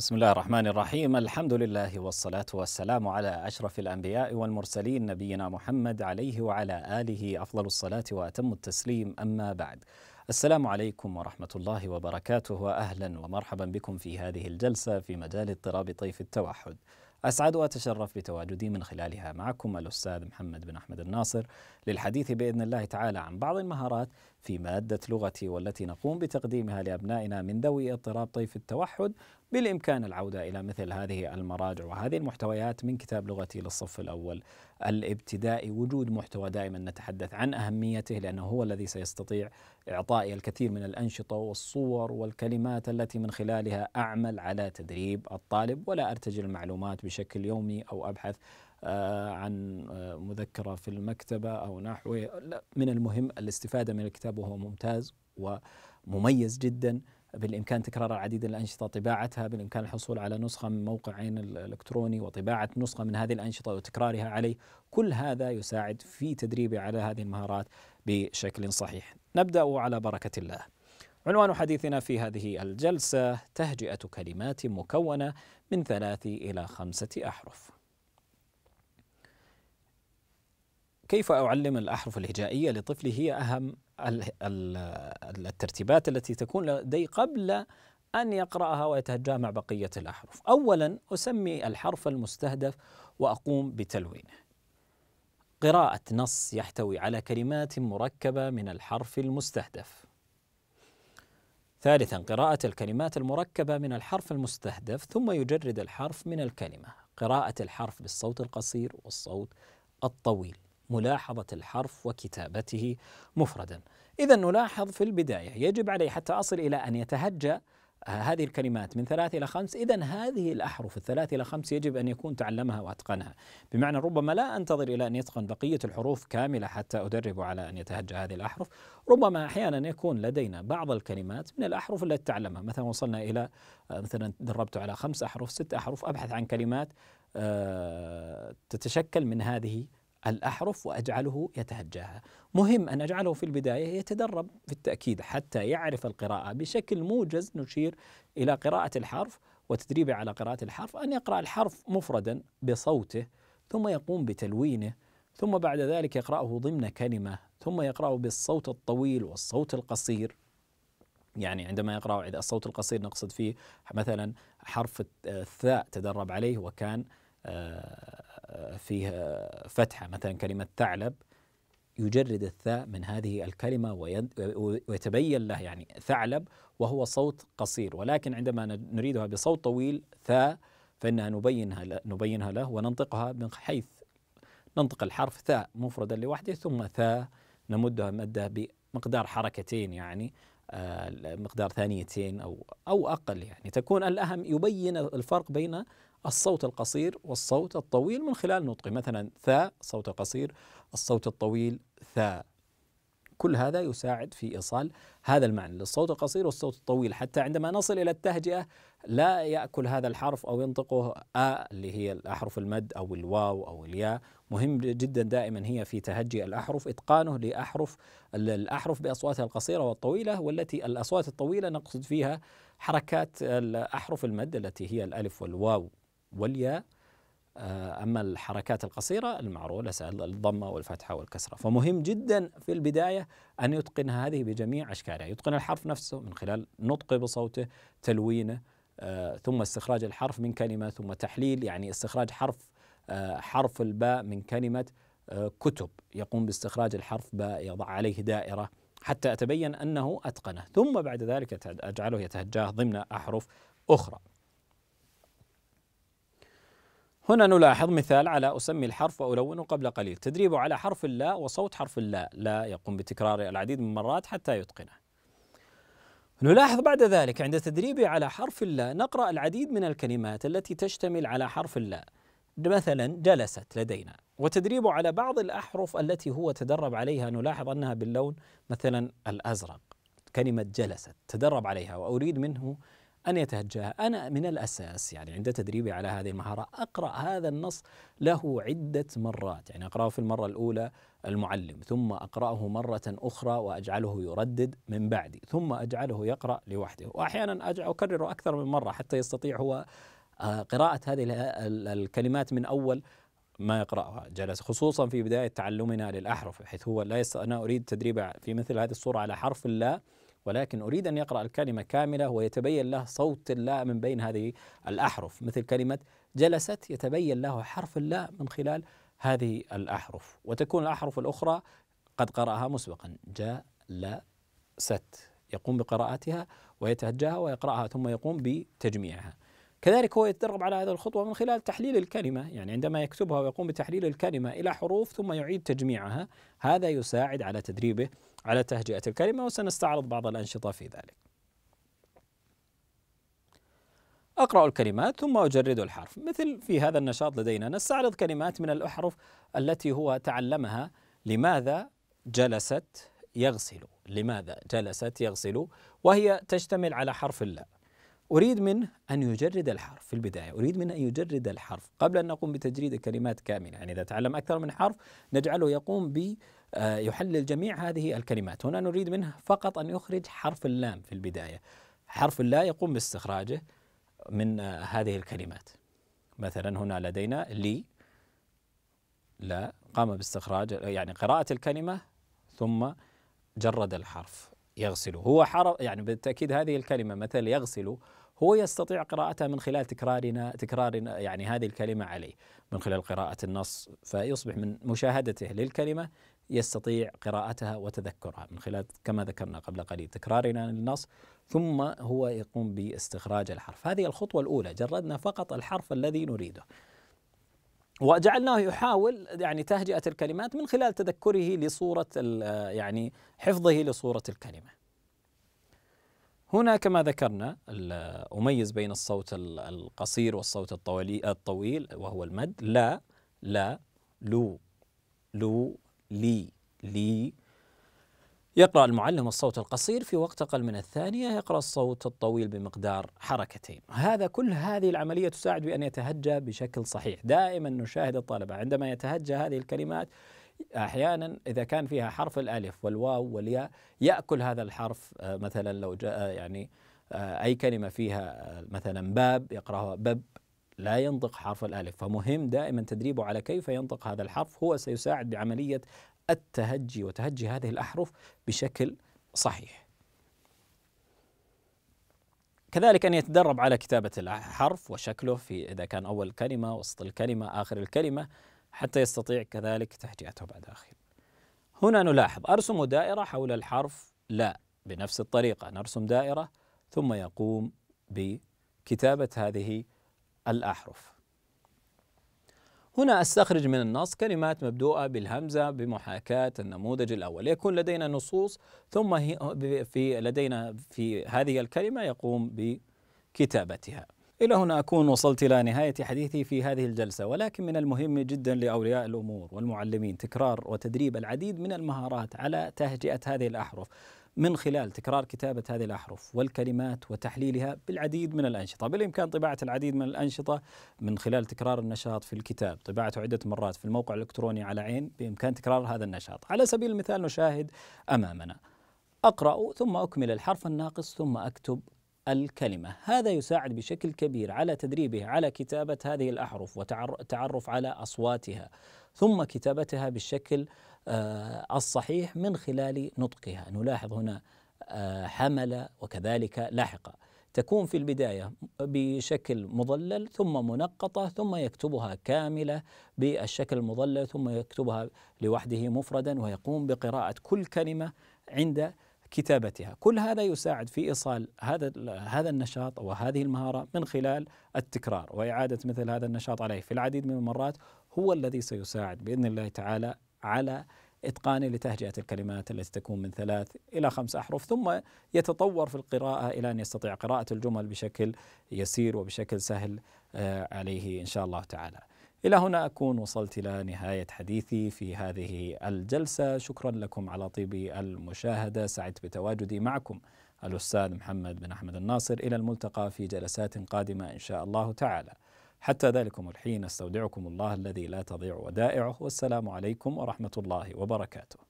بسم الله الرحمن الرحيم الحمد لله والصلاة والسلام على أشرف الأنبياء والمرسلين نبينا محمد عليه وعلى آله أفضل الصلاة وأتم التسليم أما بعد السلام عليكم ورحمة الله وبركاته وأهلا ومرحبا بكم في هذه الجلسة في مجال اضطراب طيف التوحد أسعد وأتشرف بتواجدي من خلالها معكم الأستاذ محمد بن أحمد الناصر للحديث بإذن الله تعالى عن بعض المهارات في مادة لغتي والتي نقوم بتقديمها لأبنائنا من ذوي اضطراب طيف التوحد بالإمكان العودة إلى مثل هذه المراجع وهذه المحتويات من كتاب لغتي للصف الأول الابتدائي وجود محتوى دائما نتحدث عن أهميته لأنه هو الذي سيستطيع إعطائي الكثير من الأنشطة والصور والكلمات التي من خلالها أعمل على تدريب الطالب ولا أرتجل المعلومات بشكل يومي أو أبحث آه، عن آه، مذكرة في المكتبة أو نحوه من المهم الاستفادة من الكتاب وهو ممتاز ومميز جدا بالامكان تكرار العديد من الانشطه طباعتها بالامكان الحصول على نسخه من موقعين الالكتروني وطباعه نسخه من هذه الانشطه وتكرارها عليه كل هذا يساعد في تدريبي على هذه المهارات بشكل صحيح نبدا على بركه الله عنوان حديثنا في هذه الجلسه تهجئه كلمات مكونه من ثلاث الى خمسه احرف كيف أعلم الأحرف الهجائية لطفلي هي أهم الترتيبات التي تكون لدي قبل أن يقرأها ويتهجاها مع بقية الأحرف أولا أسمي الحرف المستهدف وأقوم بتلوينه قراءة نص يحتوي على كلمات مركبة من الحرف المستهدف ثالثا قراءة الكلمات المركبة من الحرف المستهدف ثم يجرد الحرف من الكلمة قراءة الحرف بالصوت القصير والصوت الطويل ملاحظة الحرف وكتابته مفردا إذا نلاحظ في البداية يجب علي حتى أصل إلى أن يتهجأ آه، هذه الكلمات من ثلاث إلى خمس إذا هذه الأحرف الثلاث إلى خمس يجب أن يكون تعلمها وأتقنها بمعنى ربما لا أنتظر إلى أن يتقن بقية الحروف كاملة حتى أدرب على أن يتهجى هذه الأحرف ربما أحيانا يكون لدينا بعض الكلمات من الأحرف التي تعلمها مثلا وصلنا إلى آه، مثلا دربت على خمس أحرف ست أحرف أبحث عن كلمات آه، تتشكل من هذه الأحرف وأجعله يتهجاها مهم أن أجعله في البداية يتدرب في التأكيد حتى يعرف القراءة بشكل موجز نشير إلى قراءة الحرف وتدريبه على قراءة الحرف أن يقرأ الحرف مفردا بصوته ثم يقوم بتلوينه ثم بعد ذلك يقرأه ضمن كلمة ثم يقرأه بالصوت الطويل والصوت القصير يعني عندما يقرأ الصوت القصير نقصد فيه مثلا حرف الثاء تدرب عليه وكان آه فيه فتحة مثلا كلمة ثعلب يجرد الثاء من هذه الكلمة ويتبين له يعني ثعلب وهو صوت قصير ولكن عندما نريدها بصوت طويل ثاء فإنها نبينها نبينها له وننطقها من حيث ننطق الحرف ثاء مفردا لوحده ثم ثاء نمدها مدة بمقدار حركتين يعني آه، مقدار ثانيتين أو أو أقل يعني تكون الأهم يبين الفرق بين الصوت القصير والصوت الطويل من خلال نطقه مثلا ثاء صوت قصير الصوت الطويل ثاء كل هذا يساعد في إيصال هذا المعنى للصوت القصير والصوت الطويل حتى عندما نصل إلى التهجئة لا يأكل هذا الحرف أو ينطقه أ اللي هي أحرف المد أو الواو أو الياء مهم جدا دائما هي في تهجئ الأحرف إتقانه لأحرف الأحرف بأصواتها القصيرة والطويلة والتي الأصوات الطويلة نقصد فيها حركات أحرف المد التي هي الألف والواو والياء آه، أما الحركات القصيرة المعروفة الضمة والفتحة والكسرة فمهم جدا في البداية أن يتقن هذه بجميع أشكالها يتقن الحرف نفسه من خلال نطقه بصوته تلوينه آه، ثم استخراج الحرف من كلمة ثم تحليل يعني استخراج حرف آه، حرف الباء من كلمة كتب يقوم باستخراج الحرف باء يضع عليه دائرة حتى أتبين أنه أتقنه ثم بعد ذلك أجعله يتهجاه ضمن أحرف أخرى هنا نلاحظ مثال على أسمي الحرف وألونه قبل قليل تدريبه على حرف اللا وصوت حرف اللا لا يقوم بتكراره العديد من المرات حتى يتقنه نلاحظ بعد ذلك عند تدريبه على حرف اللا نقرأ العديد من الكلمات التي تشتمل على حرف اللا مثلا جلست لدينا وتدريبه على بعض الأحرف التي هو تدرب عليها نلاحظ أنها باللون مثلا الأزرق كلمة جلست تدرب عليها وأريد منه أن يتهجاها أنا من الأساس يعني عند تدريبي على هذه المهارة أقرأ هذا النص له عدة مرات يعني أقرأه في المرة الأولى المعلم ثم أقرأه مرة أخرى وأجعله يردد من بعدي ثم أجعله يقرأ لوحده وأحيانا أكرره أكثر من مرة حتى يستطيع هو آه، قراءة هذه الكلمات من أول ما يقرأها جلس خصوصا في بداية تعلمنا للأحرف بحيث هو لا يست... أنا أريد تدريبه في مثل هذه الصورة على حرف لا ولكن أريد أن يقرأ الكلمة كاملة ويتبين له صوت اللاء من بين هذه الأحرف مثل كلمة جلست يتبين له حرف اللاء من خلال هذه الأحرف وتكون الأحرف الأخرى قد قرأها مسبقا ست يقوم بقراءتها ويتهجاها ويقرأها ثم يقوم بتجميعها كذلك هو يتدرب على هذه الخطوة من خلال تحليل الكلمة يعني عندما يكتبها ويقوم بتحليل الكلمة إلى حروف ثم يعيد تجميعها هذا يساعد على تدريبه على تهجئة الكلمة وسنستعرض بعض الأنشطة في ذلك أقرأ الكلمات ثم أجرد الحرف مثل في هذا النشاط لدينا نستعرض كلمات من الأحرف التي هو تعلمها لماذا جلست يغسل لماذا جلست يغسل وهي تشتمل على حرف اللاء أريد منه أن يجرد الحرف في البداية أريد منه أن يجرد الحرف قبل أن نقوم بتجريد الكلمات كاملة يعني إذا تعلم أكثر من حرف نجعله يقوم ب آه، يحلل جميع هذه الكلمات هنا نريد منه فقط أن يخرج حرف اللام في البداية حرف اللا يقوم باستخراجه من آه، هذه الكلمات مثلا هنا لدينا لي لا قام باستخراج يعني قراءة الكلمة ثم جرد الحرف يغسل هو حرف يعني بالتأكيد هذه الكلمة مثل يغسل هو يستطيع قراءتها من خلال تكرارنا تكرار يعني هذه الكلمة عليه من خلال قراءة النص فيصبح من مشاهدته للكلمة يستطيع قراءتها وتذكرها من خلال كما ذكرنا قبل قليل تكرارنا للنص ثم هو يقوم باستخراج الحرف هذه الخطوة الأولى جردنا فقط الحرف الذي نريده وجعلناه يحاول يعني تهجئة الكلمات من خلال تذكره لصورة يعني حفظه لصورة الكلمة هنا كما ذكرنا أميز بين الصوت القصير والصوت الطويل وهو المد لا لا لو لو لي لي يقرأ المعلم الصوت القصير في وقت أقل من الثانية يقرأ الصوت الطويل بمقدار حركتين هذا كل هذه العملية تساعد بأن يتهجى بشكل صحيح دائما نشاهد الطلبة عندما يتهجى هذه الكلمات احيانا اذا كان فيها حرف الالف والواو والياء ياكل هذا الحرف آه، مثلا لو جاء آه، يعني آه، اي كلمه فيها مثلا باب يقراها بب لا ينطق حرف الالف فمهم دائما تدريبه على كيف ينطق هذا الحرف هو سيساعد بعمليه التهجي وتهجي هذه الاحرف بشكل صحيح كذلك أن يتدرب على كتابة الحرف وشكله في إذا كان أول كلمة وسط الكلمة آخر الكلمة حتى يستطيع كذلك تهجئته بعد آخر هنا نلاحظ أرسم دائرة حول الحرف لا بنفس الطريقة نرسم دائرة ثم يقوم بكتابة هذه الأحرف هنا استخرج من النص كلمات مبدوءة بالهمزة بمحاكاة النموذج الأول يكون لدينا نصوص ثم في لدينا في هذه الكلمة يقوم بكتابتها إلى هنا أكون وصلت إلى نهاية حديثي في هذه الجلسة ولكن من المهم جدا لأولياء الأمور والمعلمين تكرار وتدريب العديد من المهارات على تهجئة هذه الأحرف من خلال تكرار كتابة هذه الأحرف والكلمات وتحليلها بالعديد من الأنشطة بالإمكان طباعة العديد من الأنشطة من خلال تكرار النشاط في الكتاب طباعته عدة مرات في الموقع الإلكتروني على عين بإمكان تكرار هذا النشاط على سبيل المثال نشاهد أمامنا أقرأ ثم أكمل الحرف الناقص ثم أكتب الكلمة هذا يساعد بشكل كبير على تدريبه على كتابة هذه الأحرف وتعرف على أصواتها ثم كتابتها بالشكل آه، الصحيح من خلال نطقها نلاحظ هنا آه، حمل وكذلك لاحقة تكون في البداية بشكل مضلل ثم منقطة ثم يكتبها كاملة بالشكل المضلل ثم يكتبها لوحده مفردا ويقوم بقراءة كل كلمة عند كتابتها كل هذا يساعد في ايصال هذا هذا النشاط وهذه المهاره من خلال التكرار واعاده مثل هذا النشاط عليه في العديد من المرات هو الذي سيساعد باذن الله تعالى على إتقانه لتهجئة الكلمات التي تكون من ثلاث إلى خمس أحرف ثم يتطور في القراءة إلى أن يستطيع قراءة الجمل بشكل يسير وبشكل سهل آه، عليه إن شاء الله تعالى إلى هنا أكون وصلت إلى نهاية حديثي في هذه الجلسة شكرا لكم على طيب المشاهدة سعدت بتواجدي معكم الأستاذ محمد بن أحمد الناصر إلى الملتقى في جلسات قادمة إن شاء الله تعالى حتى ذلكم الحين استودعكم الله الذي لا تضيع ودائعه والسلام عليكم ورحمة الله وبركاته